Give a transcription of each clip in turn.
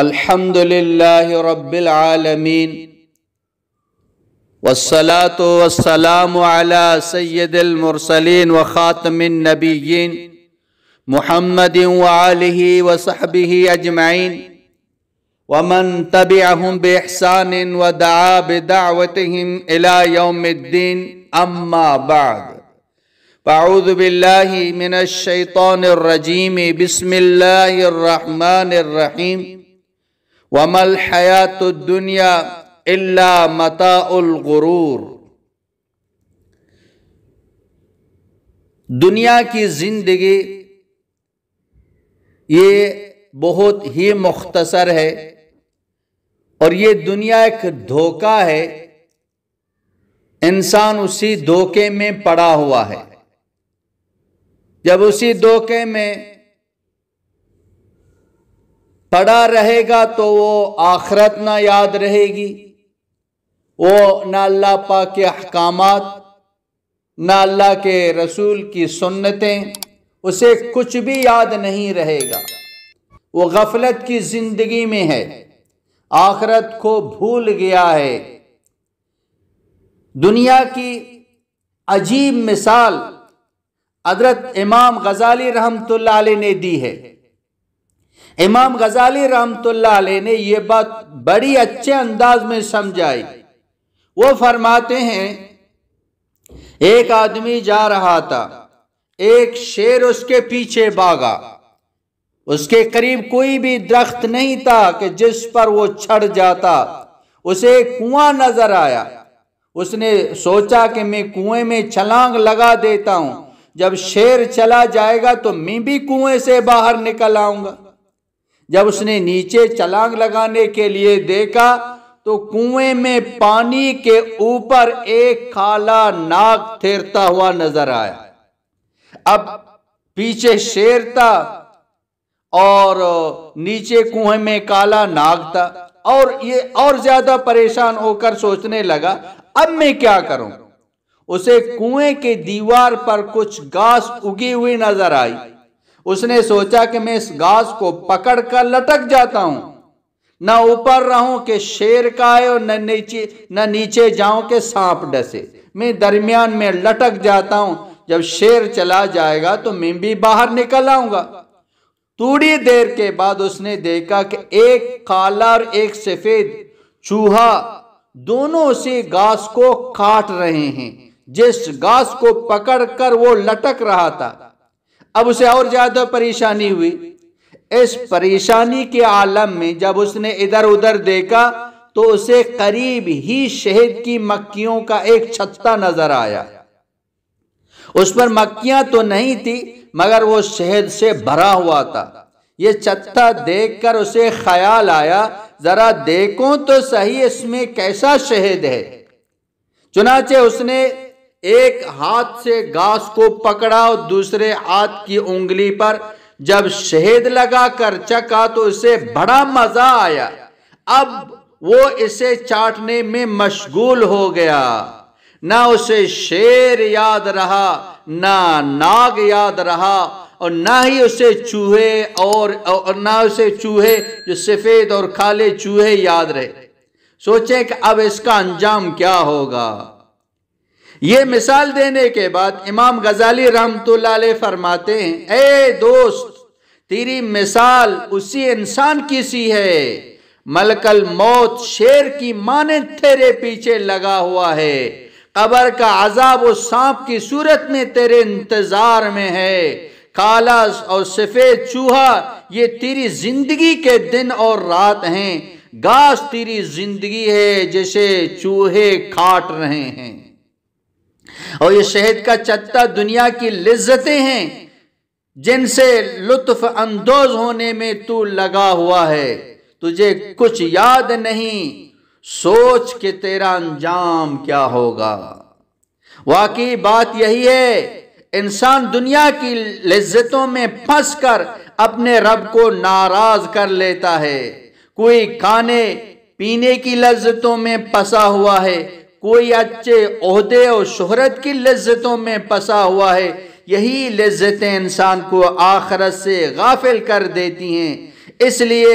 अल्हम्दुलिल्लाहि रब्बिल आलमीन वसलात वसलाम अला सैदुल मुरसलीन व ख़ातमिन नबीन मुहम्मद वालि वसहबिही अजमाइन वमन तबियाहम बेहसान व दा बदावतम अला योमद्दीन अम्मा बाद पाऊद बिल्लाही मिनशैतरजीम बसमिल्लर रहीम वमल हयात दुनिया इल्ला गुरूर दुनिया की ज़िंदगी ये बहुत ही मुख्तसर है और ये दुनिया एक धोखा है इंसान उसी धोखे में पड़ा हुआ है जब उसी धोखे में पड़ा रहेगा तो वो आखरत ना याद रहेगी वो ना अल्लाह पा के अहकाम ना अल्लाह के रसूल की सुन्नतें उसे कुछ भी याद नहीं रहेगा वो गफलत की ज़िंदगी में है आखरत को भूल गया है दुनिया की अजीब मिसाल अदरत इमाम गजाली रहमतुल्लाह ने दी है इमाम गजाली रहमतुल्लाह ने यह बात बड़ी अच्छे अंदाज में समझाई वो फरमाते हैं एक आदमी जा रहा था एक शेर उसके पीछे भागा उसके करीब कोई भी दरख्त नहीं था कि जिस पर वो चढ़ जाता उसे कुआं नजर आया उसने सोचा कि मैं कुएं में छलांग लगा देता हूं जब शेर चला जाएगा तो मैं भी कुएं से बाहर निकल आऊंगा जब उसने नीचे चलांग लगाने के लिए देखा तो कुएं में पानी के ऊपर एक काला नाग थेरता हुआ नजर आया अब पीछे शेर था और नीचे कुएं में काला नाग था और ये और ज्यादा परेशान होकर सोचने लगा अब मैं क्या करूं उसे कुएं के दीवार पर कुछ घास उगी हुई नजर आई उसने सोचा कि मैं इस घास को पकड़ कर लटक जाता हूं ना ऊपर रहूं कि शेर का आए और न नीचे न नीचे जाऊं कि सांप डसे मैं दरमियान में लटक जाता हूं जब शेर चला जाएगा तो मैं भी बाहर निकल आऊंगा थोड़ी देर के बाद उसने देखा कि एक काला और एक सफेद चूहा दोनों उसी घास को काट रहे हैं जिस घास को पकड़कर वो लटक रहा था अब उसे और ज्यादा परेशानी हुई इस परेशानी के आलम में जब उसने इधर उधर देखा तो उसे करीब ही शहद की मक्खियों का एक छत्ता नजर आया उस पर मक्खियां तो नहीं थी मगर वो शहद से भरा हुआ था ये छत्ता देखकर उसे ख्याल आया जरा देखो तो सही इसमें कैसा शहद है चुनाचे उसने एक हाथ से घास को पकड़ा और दूसरे हाथ की उंगली पर जब शहद लगा कर चखा तो उसे बड़ा मजा आया अब वो इसे चाटने में मशगूल हो गया ना उसे शेर याद रहा ना नाग याद रहा और ना ही उसे चूहे और, और ना उसे चूहे जो सफेद और काले चूहे याद रहे सोचे कि अब इसका अंजाम क्या होगा ये मिसाल देने के बाद इमाम गजाली रहमत फरमाते हैं ए दोस्त तेरी मिसाल उसी इंसान की सी है मलकल मौत शेर की माने तेरे पीछे लगा हुआ है कबर का अजाब उस सांप की सूरत में तेरे इंतजार में है कालास और सफेद चूहा ये तेरी जिंदगी के दिन और रात हैं घास तेरी जिंदगी है जैसे चूहे काट रहे हैं और ये शहद का चत्ता दुनिया की लिज्जतें हैं जिनसे लुत्फ अंदोज होने में तू लगा हुआ है तुझे कुछ याद नहीं सोच के तेरा अंजाम क्या होगा वाकई बात यही है इंसान दुनिया की लिज्जतों में फंस कर अपने रब को नाराज कर लेता है कोई खाने पीने की लज्जतों में फंसा हुआ है कोई अच्छे अहदे और शहरत की लज्जतों में फंसा हुआ है यही लज्जतें इंसान को आखरत से गाफिल कर देती हैं इसलिए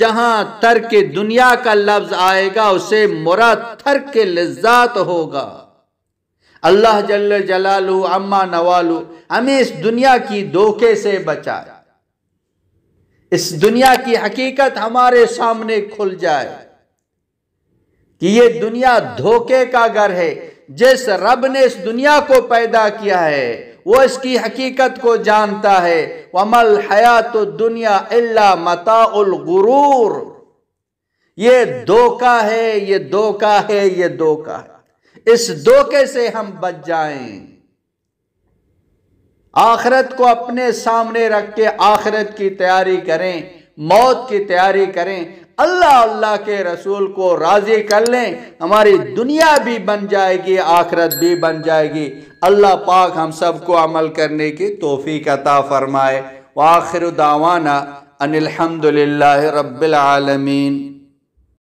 जहां तर्क दुनिया का लफ्ज आएगा उसे मुरा तर्क लज्जात होगा अल्लाह जल जलालू अम्मा नवालू हमें इस दुनिया की धोखे से बचाए इस दुनिया की हकीकत हमारे सामने खुल जाए कि ये दुनिया धोखे का घर है जिस रब ने इस दुनिया को पैदा किया है वो इसकी हकीकत को जानता है वमल तो दुनिया मता मताउल गुरूर ये धोखा है ये धोखा है ये धोखा है इस धोखे से हम बच जाएं आखरत को अपने सामने रख के आखरत की तैयारी करें मौत की तैयारी करें अल्लाह अल्लाह के रसूल को राज़ी कर लें हमारी दुनिया भी बन जाएगी आखरत भी बन जाएगी अल्लाह पाक हम सबको अमल करने की तोहफी कता फ़रमाए वाखिर दावाना अनिलहमदिल्ला रबालमीन